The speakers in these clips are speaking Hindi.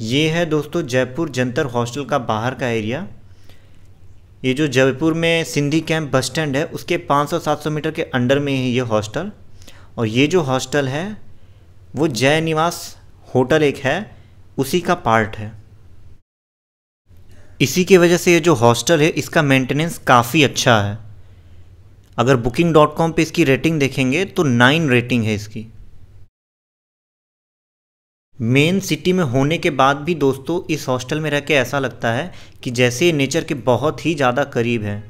ये है दोस्तों जयपुर जंतर हॉस्टल का बाहर का एरिया ये जो जयपुर में सिंधी कैंप बस स्टैंड है उसके 500-700 मीटर के अंडर में है ये हॉस्टल और ये जो हॉस्टल है वो जय निवास होटल एक है उसी का पार्ट है इसी की वजह से ये जो हॉस्टल है इसका मेंटेनेंस काफ़ी अच्छा है अगर बुकिंग डॉट कॉम पर इसकी रेटिंग देखेंगे तो नाइन रेटिंग है इसकी मेन सिटी में होने के बाद भी दोस्तों इस हॉस्टल में रह के ऐसा लगता है कि जैसे नेचर के बहुत ही ज़्यादा करीब है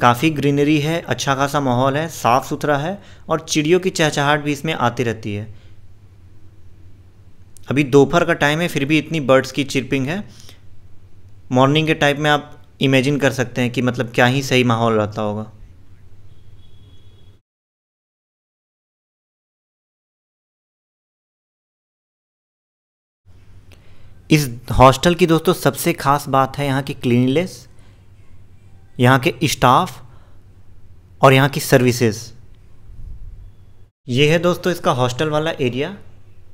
काफ़ी ग्रीनरी है अच्छा खासा माहौल है साफ़ सुथरा है और चिड़ियों की चहचहाट भी इसमें आती रहती है अभी दोपहर का टाइम है फिर भी इतनी बर्ड्स की चिरपिंग है मॉर्निंग के टाइम में आप इमेजिन कर सकते हैं कि मतलब क्या ही सही माहौल रहता होगा इस हॉस्टल की दोस्तों सबसे ख़ास बात है यहाँ की क्लिनलेस यहाँ के स्टाफ और यहाँ की सर्विसेज ये है दोस्तों इसका हॉस्टल वाला एरिया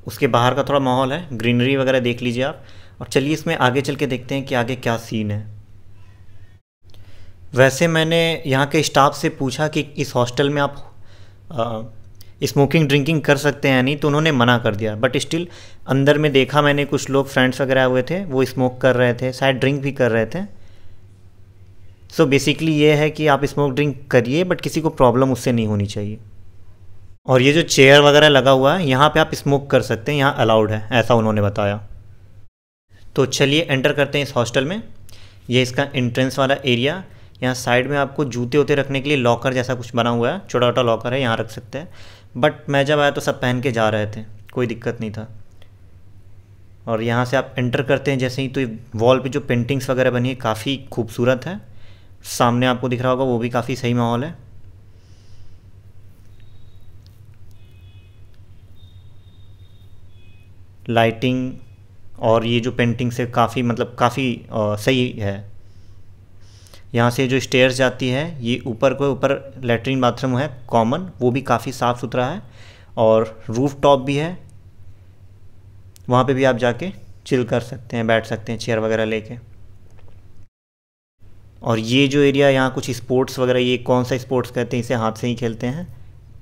उसके बाहर का थोड़ा माहौल है ग्रीनरी वगैरह देख लीजिए आप और चलिए इसमें आगे चल के देखते हैं कि आगे क्या सीन है वैसे मैंने यहाँ के स्टाफ से पूछा कि इस हॉस्टल में आप आ, स्मोकिंग ड्रिंकिंग कर सकते हैं नहीं तो उन्होंने मना कर दिया बट स्टिल अंदर में देखा मैंने कुछ लोग फ्रेंड्स वगैरह हुए थे वो स्मोक कर रहे थे शायद ड्रिंक भी कर रहे थे सो बेसिकली ये है कि आप स्मोक ड्रिंक करिए बट किसी को प्रॉब्लम उससे नहीं होनी चाहिए और ये जो चेयर वगैरह लगा हुआ है यहाँ पे आप स्मोक कर सकते हैं यहाँ अलाउड है ऐसा उन्होंने बताया तो चलिए एंटर करते हैं इस हॉस्टल में ये इसका एंट्रेंस वाला एरिया यहाँ साइड में आपको जूते उते रखने के लिए लॉकर जैसा कुछ बना हुआ है छोटा छोटा लॉकर है यहाँ रख सकते हैं बट मैं जब आया तो सब पहन के जा रहे थे कोई दिक्कत नहीं था और यहाँ से आप एंटर करते हैं जैसे ही तो वॉल पे जो पेंटिंग्स वगैरह बनी है काफ़ी खूबसूरत है सामने आपको दिख रहा होगा वो भी काफ़ी सही माहौल है लाइटिंग और ये जो पेंटिंग्स है काफ़ी मतलब काफ़ी सही है यहाँ से जो स्टेयर्स जाती है ये ऊपर को ऊपर लेटरिन बाथरूम है कॉमन वो भी काफ़ी साफ़ सुथरा है और रूफ टॉप भी है वहाँ पे भी आप जाके चिल कर सकते हैं बैठ सकते हैं चेयर वगैरह लेके और ये जो एरिया यहाँ कुछ स्पोर्ट्स वगैरह ये कौन सा स्पोर्ट्स कहते हैं इसे हाथ से ही खेलते हैं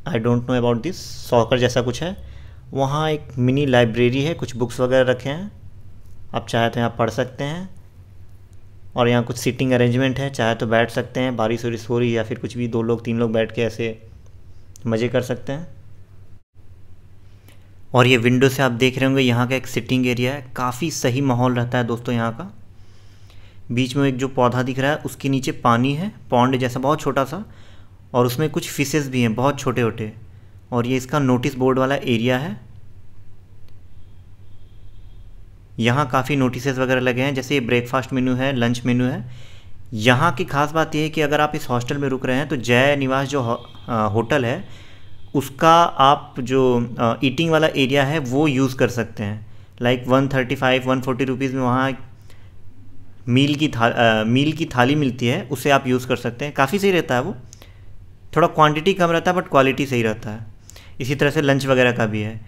I don't know about this soccer जैसा कुछ है वहाँ एक मिनी लाइब्रेरी है कुछ बुक्स वगैरह रखे हैं आप चाहे तो यहाँ पढ़ सकते हैं और यहाँ कुछ सीटिंग अरेंजमेंट है चाहे तो बैठ सकते हैं बारिश वारिश हो रही या फिर कुछ भी दो लोग तीन लोग बैठ के ऐसे मज़े कर सकते हैं और ये विंडो से आप देख रहे होंगे यहाँ का एक सिटिंग एरिया है काफ़ी सही माहौल रहता है दोस्तों यहाँ का बीच में एक जो पौधा दिख रहा है उसके नीचे पानी है पौंड जैसा बहुत छोटा सा और उसमें कुछ फिशेज़ भी हैं बहुत छोटे छोटे और ये इसका नोटिस बोर्ड वाला एरिया है यहाँ काफ़ी नोटिसेज वगैरह लगे हैं जैसे ये ब्रेकफास्ट मेन्यू है लंच मेन्यू है यहाँ की खास बात यह है कि अगर आप इस हॉस्टल में रुक रहे हैं तो जय निवास जो हो, आ, होटल है उसका आप जो ईटिंग वाला एरिया है वो यूज़ कर सकते हैं like one thirty five one forty rupees में वहाँ मील की था आ, मील की थाली मिलती है उसे आप यूज़ कर सकते हैं काफ़ी सही रहता है वो थोड़ा क्वांटिटी कम रहता है बट क्वालिटी सही रहता है इसी तरह से लंच वगैरह का भी है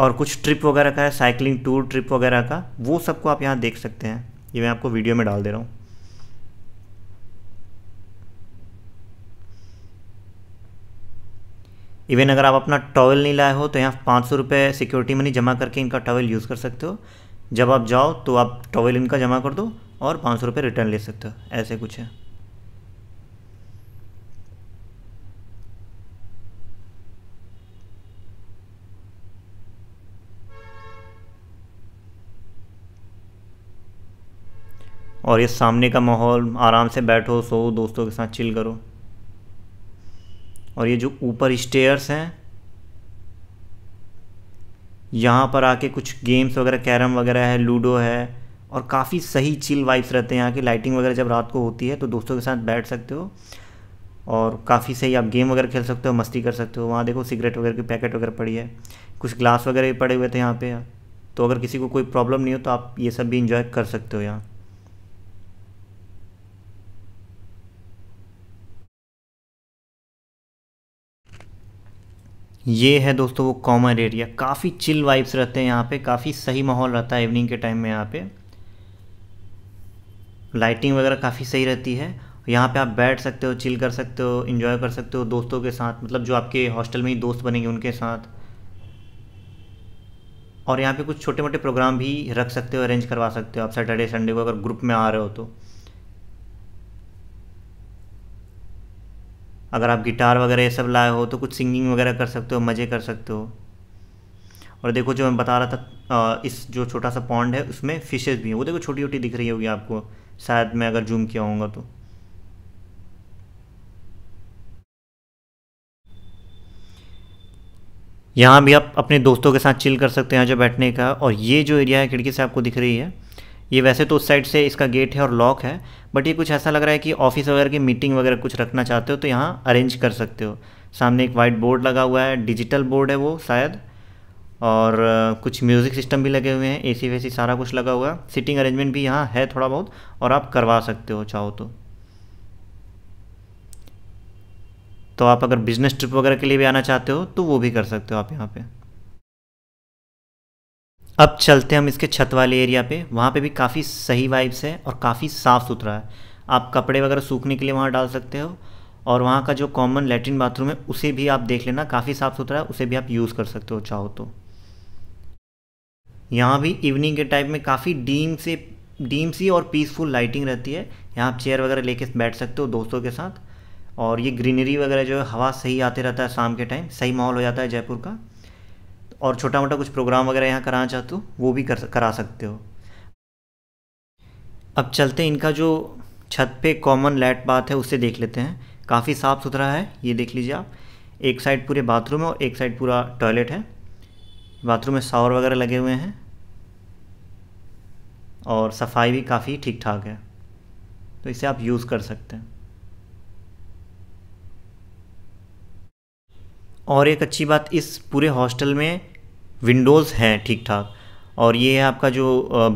और कुछ ट्रिप वगैरह का है साइकिलिंग टूर ट्रिप वगैरह का वो सबको आप यहाँ देख सकते हैं ये मैं आपको वीडियो में डाल दे रहा हूँ इवन अगर आप अपना टॉवल नहीं लाए हो तो यहाँ पाँच सौ रुपये सिक्योरिटी मनी जमा करके इनका टॉवल यूज़ कर सकते हो जब आप जाओ तो आप टॉवल इनका जमा कर दो और पाँच सौ रुपये रिटर्न ले सकते हो ऐसे कुछ है और ये सामने का माहौल आराम से बैठो सो दोस्तों के साथ चिल करो और ये जो ऊपर स्टेयर्स हैं यहाँ पर आके कुछ गेम्स वगैरह कैरम वगैरह है लूडो है और काफ़ी सही चिल वाइब्स रहते हैं यहाँ की लाइटिंग वगैरह जब रात को होती है तो दोस्तों के साथ बैठ सकते हो और काफ़ी सही आप गेम वगैरह खेल सकते हो मस्ती कर सकते हो वहाँ देखो सिगरेट वगैरह की पैकेट वगैरह पड़ी है कुछ ग्लास वगैरह भी पड़े हुए थे यहाँ पे तो अगर किसी को कोई प्रॉब्लम नहीं हो तो आप ये सब भी इंजॉय कर सकते हो यहाँ ये है दोस्तों वो कॉमन एरिया काफ़ी चिल वाइब्स रहते हैं यहाँ पे काफ़ी सही माहौल रहता है इवनिंग के टाइम में यहाँ पे लाइटिंग वगैरह काफ़ी सही रहती है यहाँ पे आप बैठ सकते हो चिल कर सकते हो इन्जॉय कर सकते हो दोस्तों के साथ मतलब जो आपके हॉस्टल में ही दोस्त बनेंगे उनके साथ और यहाँ पे कुछ छोटे मोटे प्रोग्राम भी रख सकते हो अरेंज करवा सकते हो आप सैटरडे संडे को अगर ग्रुप में आ रहे हो तो अगर आप गिटार वगैरह ये सब लाए हो तो कुछ सिंगिंग वगैरह कर सकते हो मज़े कर सकते हो और देखो जो मैं बता रहा था इस जो छोटा सा पॉन्ड है उसमें फिशेज़ भी हैं वो देखो छोटी छोटी दिख रही होगी आपको शायद मैं अगर जूम किया होगा तो यहाँ भी आप अपने दोस्तों के साथ चिल कर सकते हैं जो बैठने का और ये जो एरिया है खिड़की से आपको दिख रही है ये वैसे तो उस साइड से इसका गेट है और लॉक है बट ये कुछ ऐसा लग रहा है कि ऑफिस वगैरह की मीटिंग वगैरह कुछ रखना चाहते हो तो यहाँ अरेंज कर सकते हो सामने एक वाइट बोर्ड लगा हुआ है डिजिटल बोर्ड है वो शायद और कुछ म्यूज़िक सिस्टम भी लगे हुए हैं एसी वैसी सारा कुछ लगा हुआ है सिटिंग अरेंजमेंट भी यहाँ है थोड़ा बहुत और आप करवा सकते हो चाहो तो तो आप अगर बिज़नेस ट्रिप वगैरह के लिए भी आना चाहते हो तो वो भी कर सकते हो आप यहाँ पे अब चलते हम इसके छत वाले एरिया पे वहाँ पे भी काफ़ी सही वाइब्स है और काफ़ी साफ़ सुथरा है आप कपड़े वगैरह सूखने के लिए वहाँ डाल सकते हो और वहाँ का जो कॉमन लेटरिन बाथरूम है उसे भी आप देख लेना काफ़ी साफ़ सुथरा है उसे भी आप यूज़ कर सकते हो चाहो तो यहाँ भी इवनिंग के टाइम में काफ़ी डीम से डीम सी और पीसफुल लाइटिंग रहती है यहाँ आप चेयर वगैरह लेके बैठ सकते हो दोस्तों के साथ और ये ग्रीनरी वगैरह जो है हवा सही आते रहता है शाम के टाइम सही माहौल हो जाता है जयपुर का और छोटा मोटा कुछ प्रोग्राम वगैरह यहाँ कराना चाहते हो तो वो भी कर करा सकते हो अब चलते इनका जो छत पे कॉमन लैट बात है उसे देख लेते हैं काफ़ी साफ़ सुथरा है ये देख लीजिए आप एक साइड पूरे बाथरूम है और एक साइड पूरा टॉयलेट है बाथरूम में शावर वगैरह लगे हुए हैं और सफाई भी काफ़ी ठीक ठाक है तो इसे आप यूज़ कर सकते हैं और एक अच्छी बात इस पूरे हॉस्टल में विंडोज़ हैं ठीक ठाक और ये है आपका जो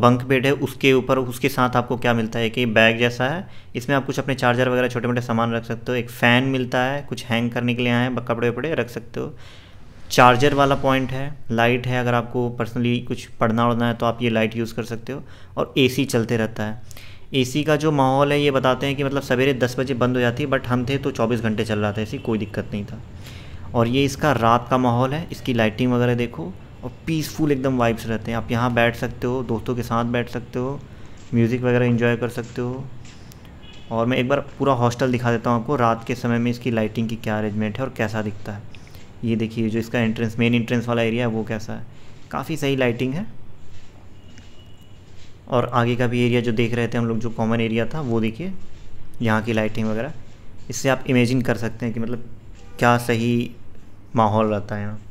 बंक बेड है उसके ऊपर उसके साथ आपको क्या मिलता है कि बैग जैसा है इसमें आप कुछ अपने चार्जर वगैरह छोटे मोटे सामान रख सकते हो एक फ़ैन मिलता है कुछ हैंग करने के लिए आए हैं कपड़े वपड़े रख सकते हो चार्जर वाला पॉइंट है लाइट है अगर आपको पर्सनली कुछ पढ़ना उड़ना है तो आप ये लाइट यूज़ कर सकते हो और ए चलते रहता है ए का जो माहौल है ये बताते हैं कि मतलब सवेरे दस बजे बंद हो जाती है बट हम थे तो चौबीस घंटे चल रहा था ऐसी कोई दिक्कत नहीं था और ये इसका रात का माहौल है इसकी लाइटिंग वगैरह देखो और पीसफुल एकदम वाइब्स रहते हैं आप यहाँ बैठ सकते हो दोस्तों के साथ बैठ सकते हो म्यूज़िक वगैरह इन्जॉय कर सकते हो और मैं एक बार पूरा हॉस्टल दिखा देता हूँ आपको रात के समय में इसकी लाइटिंग की क्या अरेंजमेंट है और कैसा दिखता है ये देखिए जो इसका एंट्रेंस मेन एंट्रेंस वाला एरिया है वो कैसा है काफ़ी सही लाइटिंग है और आगे का भी एरिया जो देख रहे थे हम लोग जो कॉमन एरिया था वो देखिए यहाँ की लाइटिंग वगैरह इससे आप इमेजिन कर सकते हैं कि मतलब क्या सही माहौल रहता है यहाँ